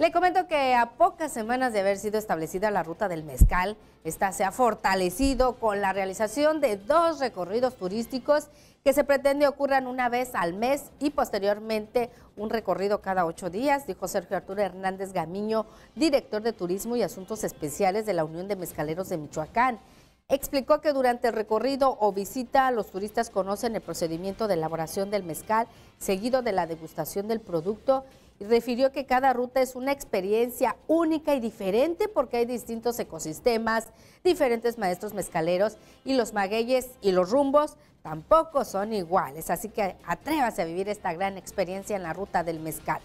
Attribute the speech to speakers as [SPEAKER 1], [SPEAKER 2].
[SPEAKER 1] Le comento que a pocas semanas de haber sido establecida la ruta del mezcal, esta se ha fortalecido con la realización de dos recorridos turísticos que se pretende ocurran una vez al mes y posteriormente un recorrido cada ocho días, dijo Sergio Arturo Hernández Gamiño, director de Turismo y Asuntos Especiales de la Unión de Mezcaleros de Michoacán explicó que durante el recorrido o visita los turistas conocen el procedimiento de elaboración del mezcal, seguido de la degustación del producto y refirió que cada ruta es una experiencia única y diferente porque hay distintos ecosistemas, diferentes maestros mezcaleros y los magueyes y los rumbos tampoco son iguales. Así que atrévase a vivir esta gran experiencia en la ruta del mezcal.